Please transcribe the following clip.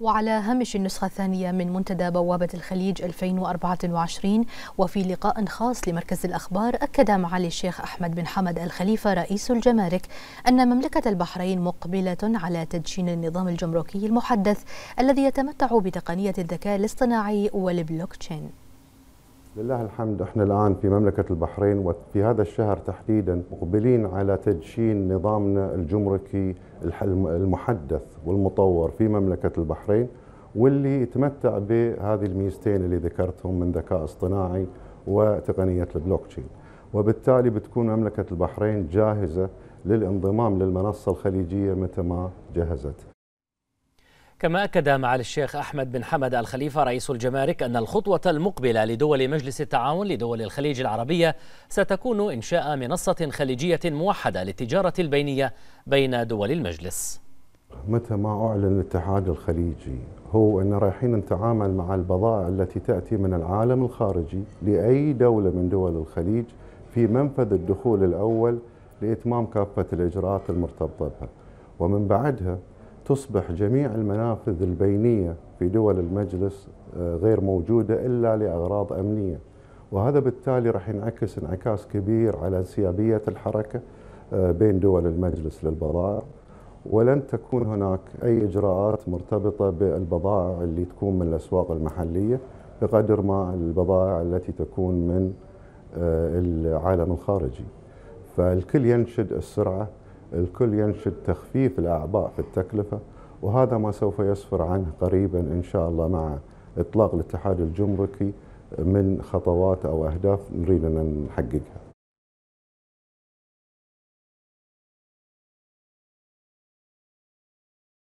وعلى هامش النسخة الثانية من منتدى بوابة الخليج 2024 وفي لقاء خاص لمركز الأخبار أكد معالي الشيخ أحمد بن حمد الخليفة رئيس الجمارك أن مملكة البحرين مقبلة على تدشين النظام الجمركي المحدث الذي يتمتع بتقنية الذكاء الاصطناعي والبلوك تشين لله الحمد احنا الان في مملكه البحرين وفي هذا الشهر تحديدا مقبلين على تدشين نظامنا الجمركي المحدث والمطور في مملكه البحرين واللي يتمتع بهذه الميزتين اللي ذكرتهم من ذكاء اصطناعي وتقنيه البلوكتشين وبالتالي بتكون مملكه البحرين جاهزه للانضمام للمنصه الخليجيه متى ما جهزت كما أكد معالي الشيخ أحمد بن حمد الخليفة رئيس الجمارك أن الخطوة المقبلة لدول مجلس التعاون لدول الخليج العربية ستكون إنشاء منصة خليجية موحدة للتجارة البينية بين دول المجلس متى ما أعلن الاتحاد الخليجي هو أن رايحين نتعامل مع البضائع التي تأتي من العالم الخارجي لأي دولة من دول الخليج في منفذ الدخول الأول لإتمام كافة الإجراءات المرتبطة بها ومن بعدها تصبح جميع المنافذ البينية في دول المجلس آه، غير موجودة إلا لأغراض أمنية وهذا بالتالي راح ينعكس انعكاس كبير على انسيابية الحركة آه، بين دول المجلس للبضائع ولن تكون هناك أي إجراءات مرتبطة بالبضائع اللي تكون من الأسواق المحلية بقدر ما البضائع التي تكون من آه، العالم الخارجي فالكل ينشد السرعة الكل ينشد تخفيف الأعباء في التكلفة وهذا ما سوف يسفر عنه قريبا إن شاء الله مع إطلاق الاتحاد الجمركي من خطوات أو أهداف نريد أن نحققها